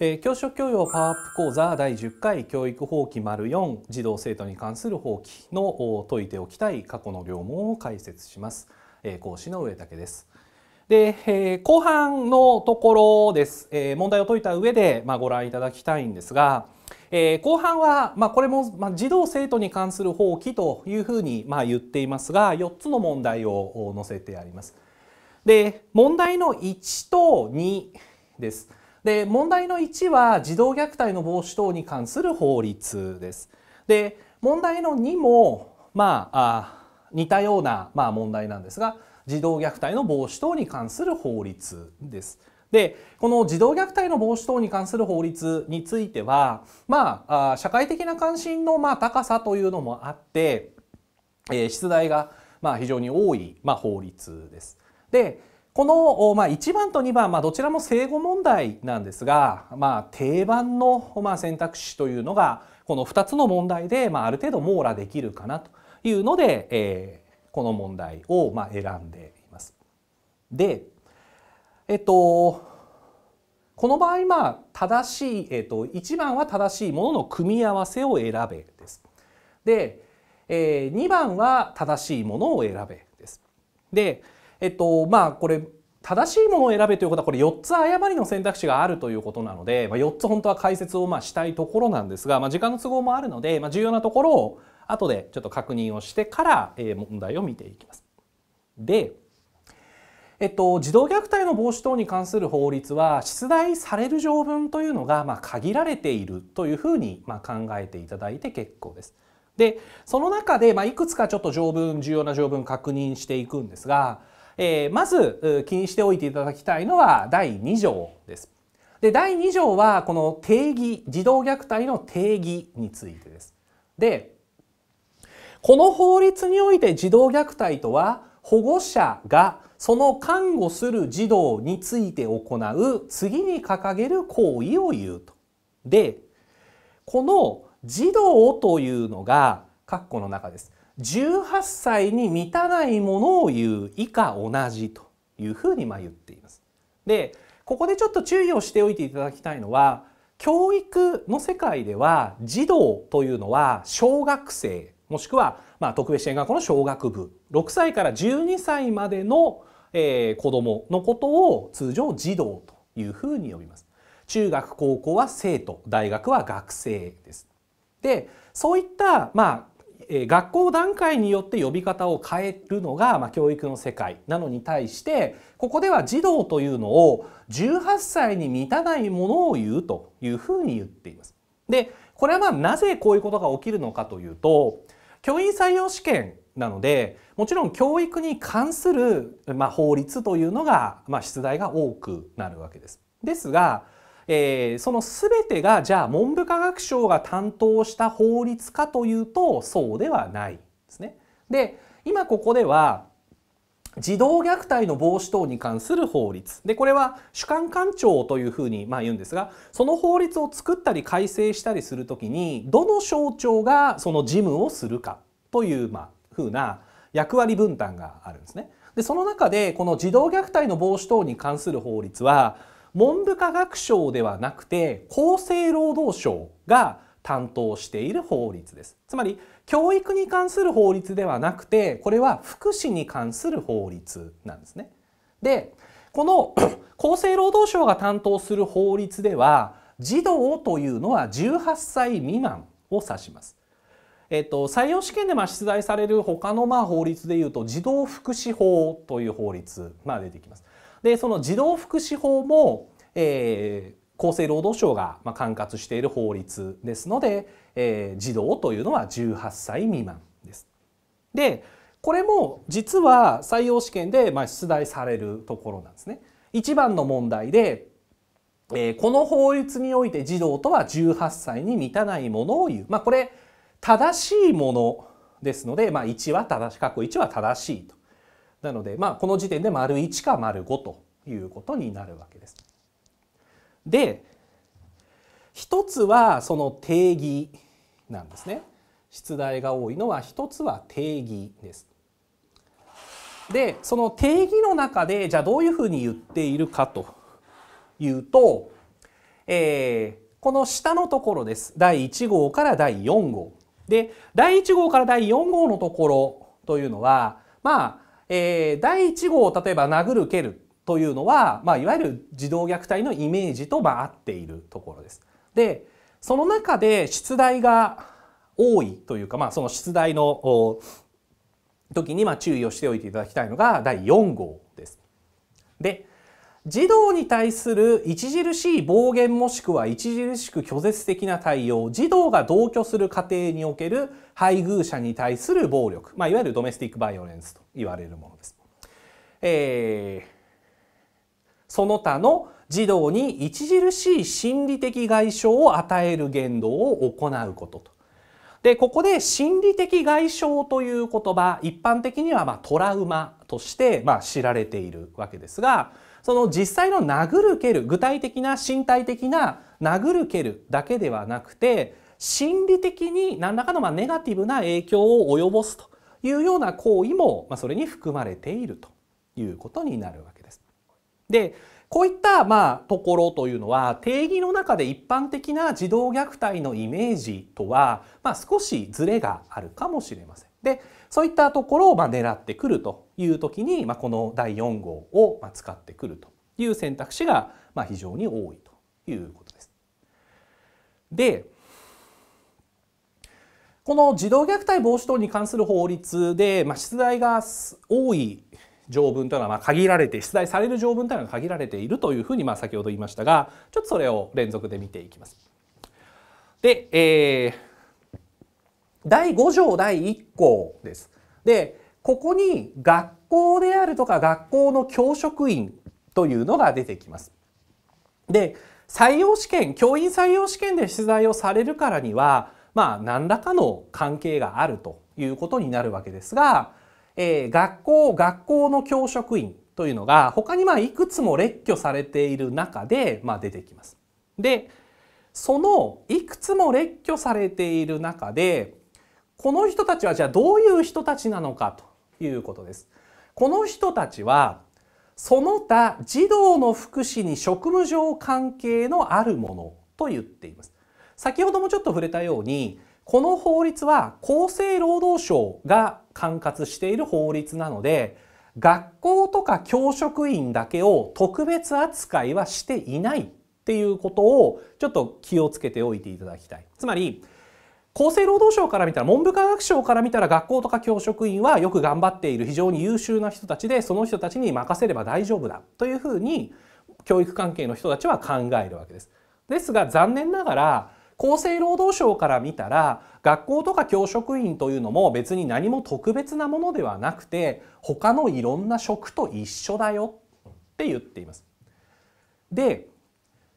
えー、教職教養パワーアップ講座第10回教育法規丸4児童生徒に関する法規の解いておきたい過去の両問を解説します、えー、講師の上竹ですで、えー、後半のところです、えー、問題を解いた上で、まあ、ご覧いただきたいんですが、えー、後半は、まあ、これも、まあ、児童生徒に関する法規というふうに、まあ、言っていますが4つの問題を載せてありますで問題の1と2ですで問題の1は児童虐待の防止等に関する法律です。で問題の2も、まあ、あ似たような、まあ、問題なんですが児童虐待の防止等に関する法律です。でこの児童虐待の防止等に関する法律については、まあ、あ社会的な関心のまあ高さというのもあって、えー、出題がまあ非常に多いまあ法律です。でこの、まあ、1番と2番、まあ、どちらも正誤問題なんですが、まあ、定番の、まあ、選択肢というのがこの2つの問題で、まあ、ある程度網羅できるかなというので、えー、この問題を、まあ、選んでいます。で、えっと、この場合、まあ、正しい、えっと、1番は正しいものの組み合わせを選べです。で、えー、2番は正しいものを選べです。でえっとまあこれ正しいものを選べということはこれ4つ誤りの選択肢があるということなので、まあ、4つ本当は解説をましたいところなんですが、まあ、時間の都合もあるので、まあ、重要なところを後でちょっと確認をしてから問題を見ていきます。で、えっと、児童虐待の防止等に関する法律は出題される条文というのがま限られているというふうにま考えていただいて結構です。でその中でまいくつかちょっと条文重要な条文確認していくんですがえー、まず気にしておいていただきたいのは第2条です。で第2条はこの定義児童虐待の定義についてです。でこの法律において児童虐待とは保護者がその看護する児童について行う次に掲げる行為を言うと。でこの児童というのが括弧の中です。18歳に満たないものを言う以下同じというふうにま言っています。でここでちょっと注意をしておいていただきたいのは教育の世界では児童というのは小学生もしくはまあ特別支援学校の小学部6歳から12歳までの、えー、子どものことを通常児童というふうに呼びます。中学高校は生徒大学は学生です。でそういったまあえ学校段階によって呼び方を変えるのが、ま教育の世界なのに対してここでは児童というのを18歳に満たないものを言うというふうに言っています。でこれはまあなぜこういうことが起きるのかというと教員採用試験なのでもちろん教育に関する、ま法律というのが、ま出題が多くなるわけです。ですがえー、その全てがじゃあ文部科学省が担当した法律かというとそうではないですね。で今ここでは児童虐待の防止等に関する法律でこれは主管官庁というふうにまあ言うんですがその法律を作ったり改正したりする時にどの省庁がその事務をするかというまあふうな役割分担があるんですね。でその中でこの児童虐待の防止等に関する法律は文部科学省ではなくて厚生労働省が担当している法律です。つまり教育に関する法律ではなくてこれは福祉に関する法律なんですね。でこの 厚生労働省が担当する法律では児童というのは18歳未満を指します。えっと、採用試験でまあ出題される他のまあ法律でいうと児童福祉法という法律が出てきます。でその児童福祉法も、えー、厚生労働省が管轄している法律ですので、えー、児童というのは18歳未満です。でこれも実は採用試験でまあ出題されるところなんですね。一番の問題で、えー、この法律において児童とは18歳に満たないものを言う。まあこれ正しいものですので、まあ、1は正しい、過去1は正しいと。なので、まあ、この時点で丸1か丸5ということになるわけです。で一つはその定義なんですね。出題が多いのは一つは定義です。でその定義の中でじゃあどういうふうに言っているかというと、えー、この下のところです第1号から第4号。で第1号から第4号のところというのはまあえー、第1号を例えば殴る蹴るというのは、まあ、いわゆる児童虐待のイメージとまあ、合っているところです。でその中で出題が多いというか、まあ、その出題の時にまあ注意をしておいていただきたいのが第4号です。で児童に対する著しい暴言もしくは著しく拒絶的な対応、児童が同居する家庭における配偶者に対する暴力、まあ、いわゆるドメスティックバイオレンスと言われるものです。えー、その他の児童に著しい心理的外傷を与える言動を行うことと。で、ここで心理的外傷という言葉、一般的にはまトラウマとしてま知られているわけですが、その実際の殴る蹴る具体的な身体的な殴る蹴るだけではなくて心理的に何らかのまネガティブな影響を及ぼすというような行為も、まそれに含まれているということになるわけです。でこういったまところというのは定義の中で一般的な児童虐待のイメージとはま少しずれがあるかもしれません。でそういったところをま狙ってくるという時に、まこの第4号をま使ってくるという選択肢がま非常に多いということです。でこの児童虐待防止等に関する法律で、ま出題が多い条文というのはま限られて出題される条文というのは限られているというふうにま先ほど言いましたがちょっとそれを連続で見ていきます。で、えー第5条第1項です。でここに学校であるとか学校の教職員というのが出てきます。で採用試験教員採用試験で取材をされるからにはまあ何らかの関係があるということになるわけですが、えー、学校学校の教職員というのが他にまあいくつも列挙されている中でまあ出てきます。でそのいくつも列挙されている中でこの人たちはじゃあどういう人たちなのかということです。この人たちはその他児童の福祉に職務上関係のあるものと言っています。先ほどもちょっと触れたようにこの法律は厚生労働省が管轄している法律なので学校とか教職員だけを特別扱いはしていないっていうことをちょっと気をつけておいていただきたい。つまり厚生労働省から見たら文部科学省から見たら学校とか教職員はよく頑張っている非常に優秀な人たちでその人たちに任せれば大丈夫だというふうに教育関係の人たちは考えるわけです。ですが残念ながら厚生労働省から見たら学校とか教職員というのも別に何も特別なものではなくて他のいろんな職と一緒だよって言っています。で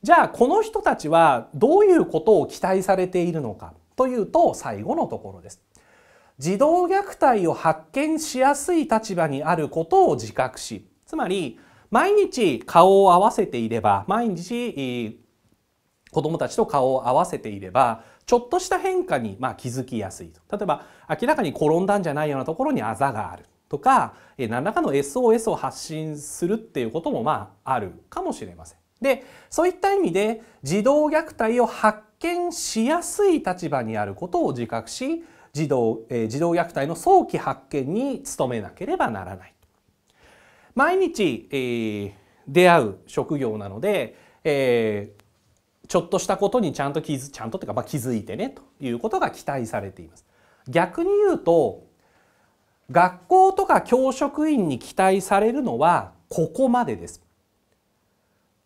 じゃあこの人たちはどういうことを期待されているのかというと最後のところです。児童虐待を発見しやすい立場にあることを自覚し、つまり毎日顔を合わせていれば、毎日子供たちと顔を合わせていれば、ちょっとした変化にま気づきやすいと。例えば明らかに転んだんじゃないようなところにあざがあるとか、何らかの SOS を発信するっていうこともまああるかもしれません。で、そういった意味で児童虐待を発見しやすい立場にあることを自覚し児童,、えー、児童虐待の早期発見に努めなければならない。毎日、えー、出会う職業なので、えー、ちょっとしたことにちゃんと気づちゃんとってか、まあ、気づいてねということが期待されています。逆に言うと学校とか教職員に期待されるのはここまでです。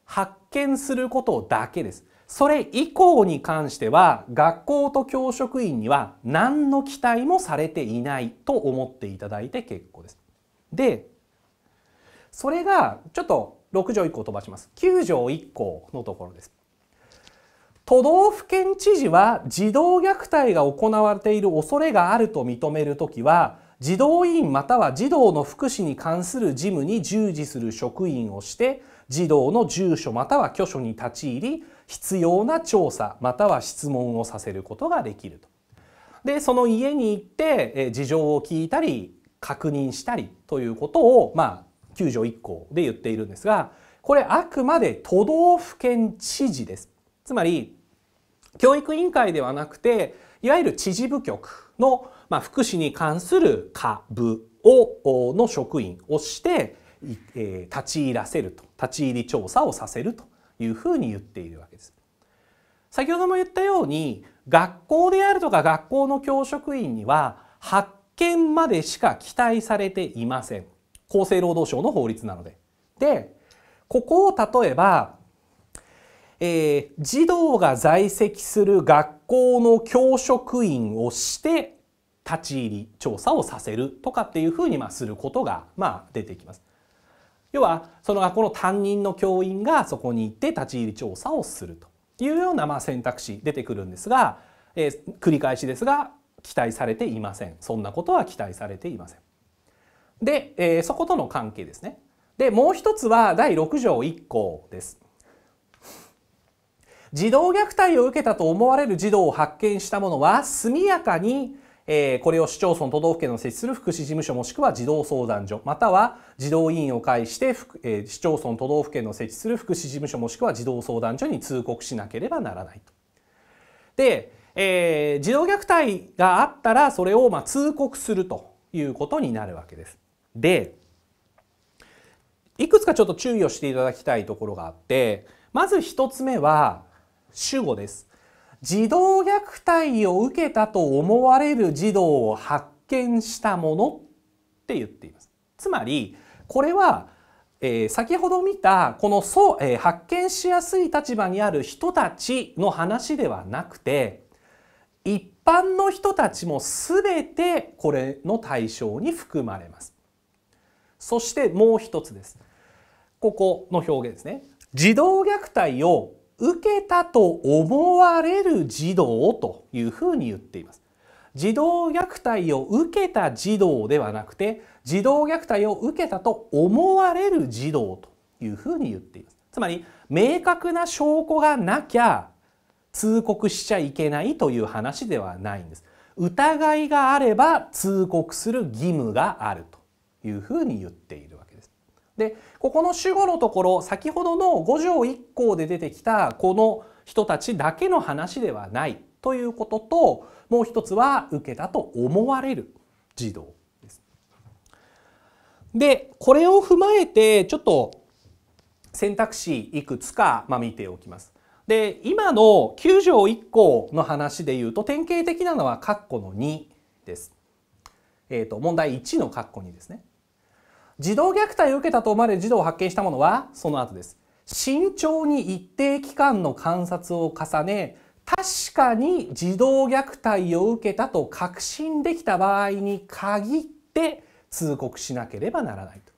発見することだけです。それ以降に関しては学校と教職員には何の期待もされていないと思っていただいて結構です。でそれがちょっと6条1項飛ばします9条1項のところです。都道府県知事は児童虐待が行われている恐れがあると認めるときは児童委員または児童の福祉に関する事務に従事する職員をして児童の住所または居所に立ち入り必要な調査または質問をさせることができると。でその家に行って事情を聞いたり確認したりということをまあ9条1項で言っているんですがこれあくまで都道府県知事です。つまり教育委員会ではなくていわゆる知事部局の、まあ、福祉に関する課部をの職員をして、えー、立ち入らせると立ち入り調査をさせるというふうに言っているわけです。先ほども言ったように学校であるとか学校の教職員には発見までしか期待されていません。厚生労働省の法律なので。で、ここを例えば、えー、児童が在籍する学校の教職員をして立ち入り調査をさせるとかっていうふうにまあすることがまあ出てきます。要はその学校の担任の教員がそこに行って立ち入り調査をするというようなま選択肢出てくるんですが、えー、繰り返しですが期待されていませんそんなことは期待されていません。で、えー、そことの関係ですね。でもう一つは第6条1項です。児童虐待を受けたと思われる児童を発見した者は速やかにえー、これを市町村都道府県の設置する福祉事務所もしくは児童相談所または児童委員を介して、えー、市町村都道府県の設置する福祉事務所もしくは児童相談所に通告しなければならないと。で、えー、児童虐待があったらそれをまあ通告するということになるわけです。でいくつかちょっと注意をしていただきたいところがあってまず1つ目は主語です。児童虐待を受けたと思われる児童を発見したものって言っています。つまりこれは、えー、先ほど見たこのそう、えー、発見しやすい立場にある人たちの話ではなくて一般の人たちも全てこれの対象に含まれます。そしてもう一つです。ここの表現ですね。児童虐待を受けたと思われる児童というふうに言っています。児童虐待を受けた児童ではなくて児童虐待を受けたと思われる児童というふうに言っています。つまり明確な証拠がなきゃ通告しちゃいけないという話ではないんです。疑いがあれば通告する義務があるというふうに言っている。でここの主語のところ先ほどの5条1項で出てきたこの人たちだけの話ではないということともう一つは受けたと思われる児童です。でこれを踏まえてちょっと選択肢いくつか、ま見ておきます。で今の9条1項の話でいうと典型的なのは括弧の2です。えーと、と問題1の括弧2ですね。児童虐待を受けたと思われる児童を発見したものはその後です。慎重に一定期間の観察を重ね、確かに児童虐待を受けたと確信できた場合に限って通告しなければならないと。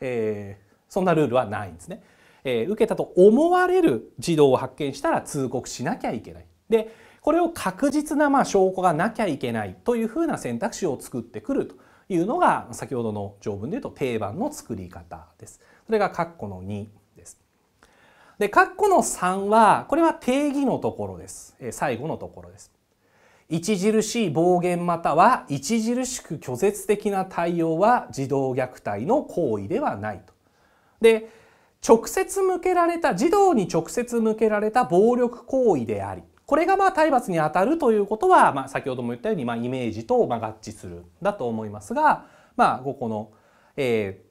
えー、そんなルールはないんですね。えー、受けたと思われる児童を発見したら通告しなきゃいけない。で、これを確実なまあ証拠がなきゃいけないというふうな選択肢を作ってくると。いうのが先ほどの条文でいうと定番の作り方です。それが括弧の2です。で、括弧の3は、これは定義のところです。え最後のところです。著しい暴言または著しく拒絶的な対応は児童虐待の行為ではないと。で、直接向けられた、児童に直接向けられた暴力行為であり、これがまあ体罰にあたるということは、まあ、先ほども言ったように、まあ、イメージとま合致するだと思いますが、まあ、ここの、え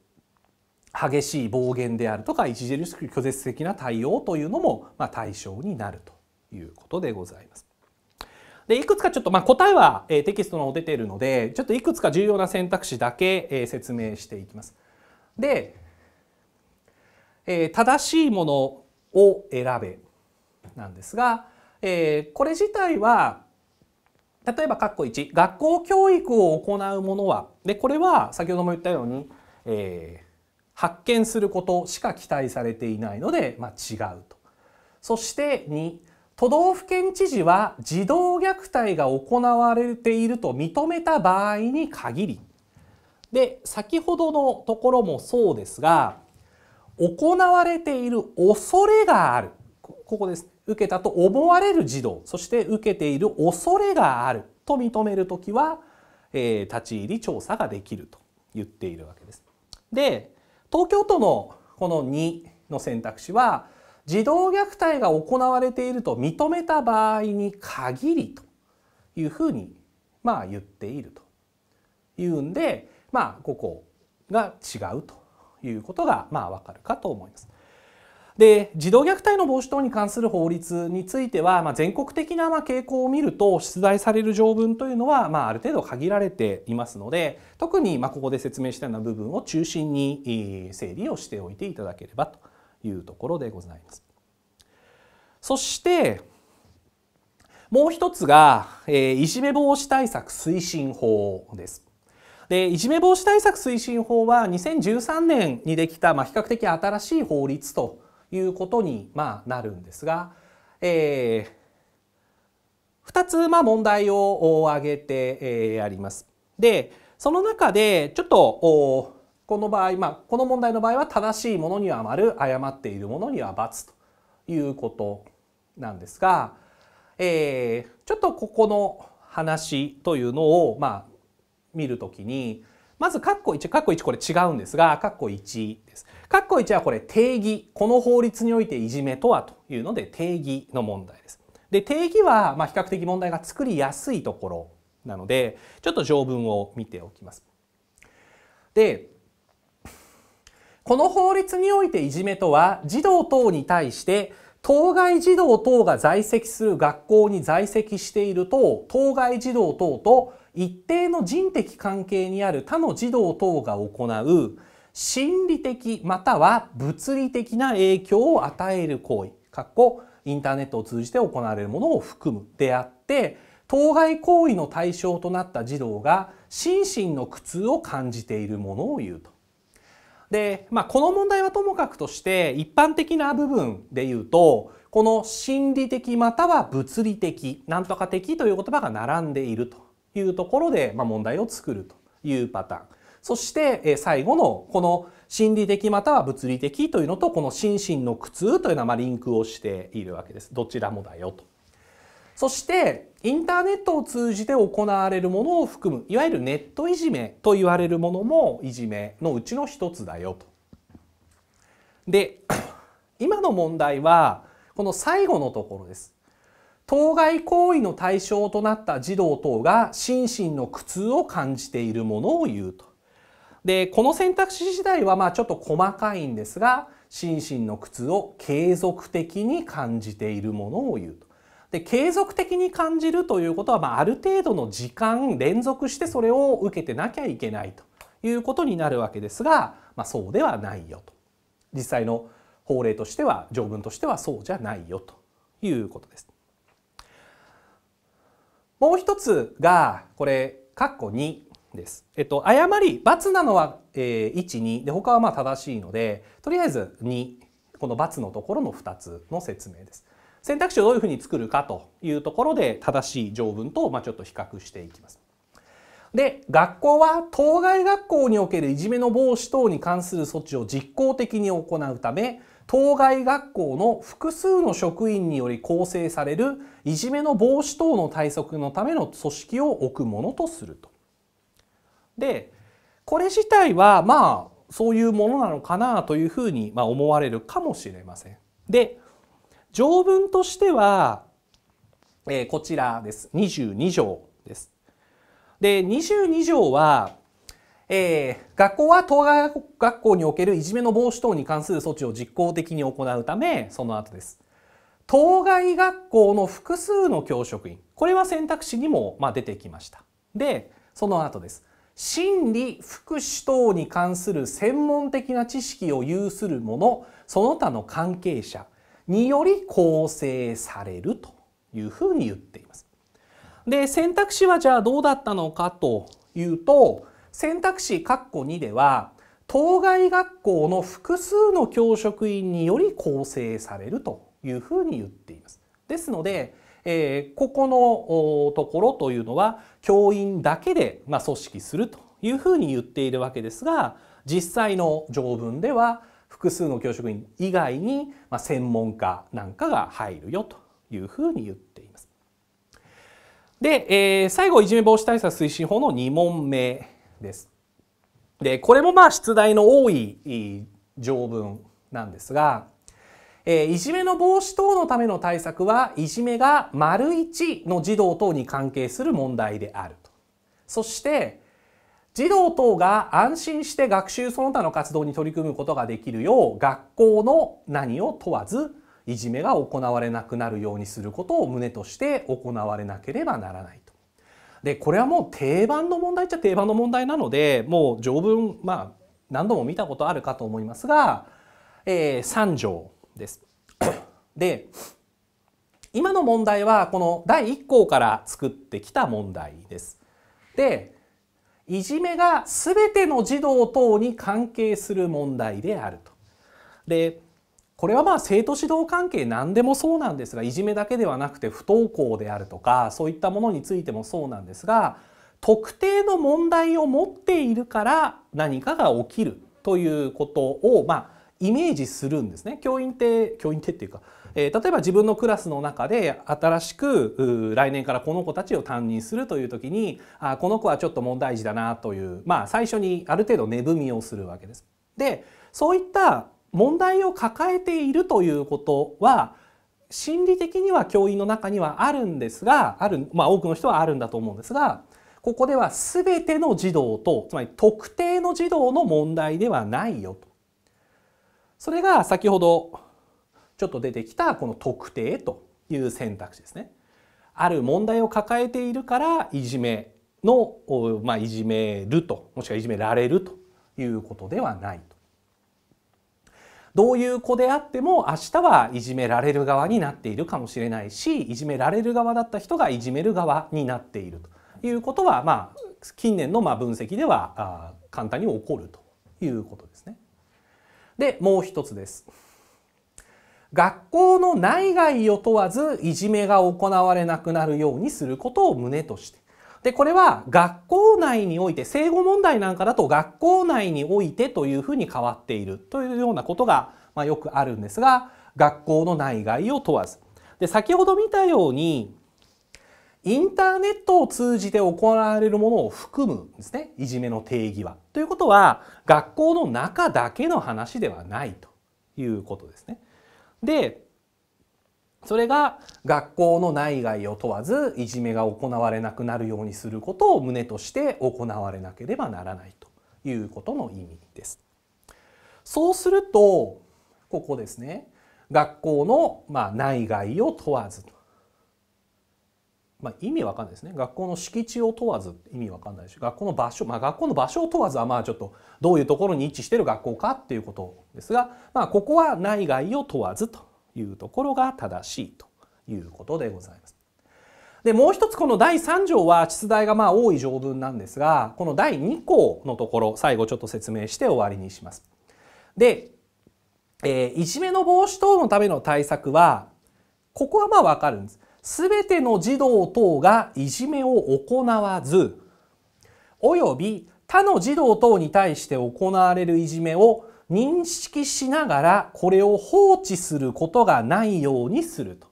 ー、激しい暴言であるとか著しく拒絶的な対応というのも、ま対象になるということでございます。でいくつかちょっと、まあ、答えは、えー、テキストの方出ているのでちょっといくつか重要な選択肢だけ、えー、説明していきます。で、えー、正しいものを選べなんですが、えー、これ自体は例えば括弧1学校教育を行うものはでこれは先ほども言ったように、えー、発見することしか期待されていないので、まあ、違うと。そして2都道府県知事は児童虐待が行われていると認めた場合に限りで先ほどのところもそうですが行われている恐れがあるここです受けたと思われる児童そして受けている恐れがあると認める時は、えー、立ち入り調査ができると言っているわけです。で東京都のこの2の選択肢は児童虐待が行われていると認めた場合に限りというふうにまあ言っているというんでまあここが違うということがまあわかるかと思います。で児童虐待の防止等に関する法律については、まあ、全国的なま傾向を見ると出題される条文というのは、まあ、ある程度限られていますので特にまここで説明したような部分を中心に整理をしておいていただければというところでございます。そしてもう一つが、えいじめ防止対策推進法です。でいじめ防止対策推進法は2013年にできた、まあ、比較的新しい法律ということに、まあ、なるんですが、えー、2つ、まあ、問題を挙げて、えー、あります。でその中でちょっとこの場合、まあ、この問題の場合は正しいものには丸誤っているものには罰ということなんですが、えー、ちょっとここの話というのを、まあ、見るときにまず括弧1括弧1これ違うんですが括弧1です。括弧こ1はこれ定義。この法律においていじめとはというので定義の問題です。で、定義はま比較的問題が作りやすいところなので、ちょっと条文を見ておきます。で、この法律においていじめとは児童等に対して当該児童等が在籍する学校に在籍している等、当該児童等と一定の人的関係にある他の児童等が行う心理的または物理的な影響を与える行為、かっこインターネットを通じて行われるものを含むであって、当該行為の対象となった児童が心身の苦痛を感じているものを言うと。で、まあ、この問題はともかくとして一般的な部分で言うとこの心理的または物理的なんとか的という言葉が並んでいるというところで、まあ、問題を作るというパターン。そして、え最後のこの心理的または物理的というのとこの心身の苦痛というのはまリンクをしているわけです。どちらもだよと。そしてインターネットを通じて行われるものを含むいわゆるネットいじめと言われるものもいじめのうちの一つだよと。で 今の問題はこの最後のところです。当該行為の対象となった児童等が心身の苦痛を感じているものを言うと。で、この選択肢自体はまあちょっと細かいんですが、心身の苦痛を継続的に感じているものを言うと。で継続的に感じるということは、まあ、ある程度の時間連続してそれを受けてなきゃいけないということになるわけですが、まあ、そうではないよと実際の法令としては条文としてはそうじゃないよということです。もう一つがこれ括弧2です。えっと、誤り、×なのは、えー、1、2で、他はまあ正しいので、とりあえず2、この×のところの2つの説明です。選択肢をどういうふうに作るかというところで、正しい条文と、まあ、ちょっと比較していきます。で、学校は当該学校におけるいじめの防止等に関する措置を実効的に行うため、当該学校の複数の職員により構成されるいじめの防止等の対策のための組織を置くものとすると。でこれ自体はまあそういうものなのかなというふうにま思われるかもしれません。で条文としては、えー、こちらです22条です。で22条は、えー、学校は当該学校におけるいじめの防止等に関する措置を実効的に行うためその後です。当該学校の複数の教職員これは選択肢にもま出てきました。でその後です。心理福祉等に関する専門的な知識を有する者その他の関係者により構成されるというふうに言っています。で選択肢はじゃあどうだったのかというと選択肢括弧2では当該学校の複数の教職員により構成されるというふうに言っています。ですのでえー、ここのところというのは教員だけで、まあ、組織するというふうに言っているわけですが実際の条文では複数の教職員以外に、まあ、専門家なんかが入るよというふうに言っています。で、えー、最後いじめ防止対策推進法の2問目です。でこれもまあ出題の多い条文なんですがえー、いじめの防止等のための対策はいじめが丸一の児童等に関係する問題であると。そして児童等が安心して学習その他の活動に取り組むことができるよう学校の何を問わずいじめが行われなくなるようにすることを旨として行われなければならないと。でこれはもう定番の問題っちゃ定番の問題なのでもう条文まあ何度も見たことあるかと思いますが、えー、3条です。で今の問題はこの第1項から作ってきた問題です。でいじめが全ての児童等に関係する問題であると。でこれはまあ生徒指導関係何でもそうなんですがいじめだけではなくて不登校であるとかそういったものについてもそうなんですが特定の問題を持っているから何かが起きるということをまあイメージするんですね。教員って教員ってっていうか、えー、例えば自分のクラスの中で新しく来年からこの子たちを担任するという時にあこの子はちょっと問題児だなというまあ最初にある程度値踏みをするわけです。でそういった問題を抱えているということは心理的には教員の中にはあるんですがある、まあ、多くの人はあるんだと思うんですがここでは全ての児童とつまり特定の児童の問題ではないよと。それが先ほどちょっと出てきたこの特定という選択肢ですね。ある問題を抱えているからいじめの、まあ、いじめるともしくはいじめられるということではないと。どういう子であっても明日はいじめられる側になっているかもしれないしいじめられる側だった人がいじめる側になっているということは、まあ、近年のまあ分析では簡単に起こるということですね。で、もう一つです。学校の内外を問わずいじめが行われなくなるようにすることを旨として。で、これは学校内において、生後問題なんかだと学校内においてというふうに変わっているというようなことが、まあ、よくあるんですが、学校の内外を問わず。で、先ほど見たように、インターネットを通じて行われるものを含むんですね。いじめの定義は。ということは、学校の中だけの話ではないということですね。で、それが学校の内外を問わずいじめが行われなくなるようにすることを旨として行われなければならないということの意味です。そうするとここですね学校のま内外を問わずまあ、意味わかんないですね学校の敷地を問わず意味わかんないし学校の場所、まあ、学校の場所を問わずはまあちょっとどういうところに位置してる学校かっていうことですが、まあ、ここは内外を問わずというところが正しいということでございます。でもう一つこの第3条は出題がまあ多い条文なんですがこの第2項のところ最後ちょっと説明して終わりにします。で、えー、いじめの防止等のための対策はここはまあわかるんです。全ての児童等がいじめを行わずおよび他の児童等に対して行われるいじめを認識しながらこれを放置することがないようにすると。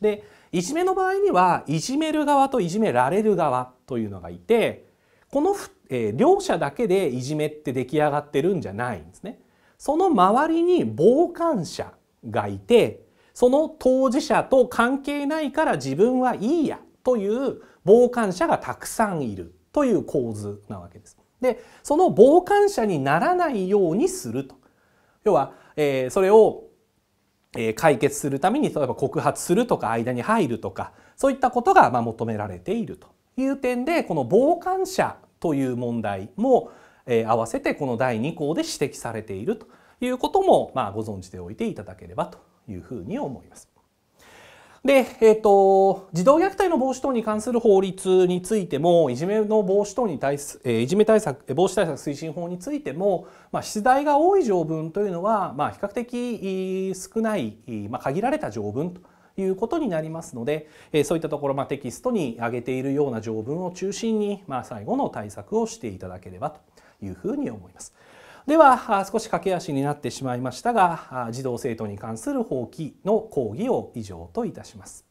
でいじめの場合にはいじめる側といじめられる側というのがいてこの、えー、両者だけでいじめって出来上がってるんじゃないんですね。その周りに傍観者がいてその当事者と関係ないから自分はいいやという傍観者がたくさんいるという構図なわけです。でその傍観者にならないようにすると。要は、えー、それを、えー、解決するために例えば告発するとか間に入るとかそういったことが、まあ、求められているという点でこの傍観者という問題も、えー、合わせてこの第2項で指摘されているということも、まあ、ご存知でおいていただければというふうに思います。で、えっ、ー、と、児童虐待の防止等に関する法律についても、いじめの防止等に対す、えいじめ対策、防止対策推進法についても、まあ、出題が多い条文というのは、まあ、比較的少ない、まあ、限られた条文ということになりますので、えそういったところ、まあ、テキストに挙げているような条文を中心に、まあ、最後の対策をしていただければというふうに思います。では少し駆け足になってしまいましたが児童生徒に関する法規の講義を以上といたします。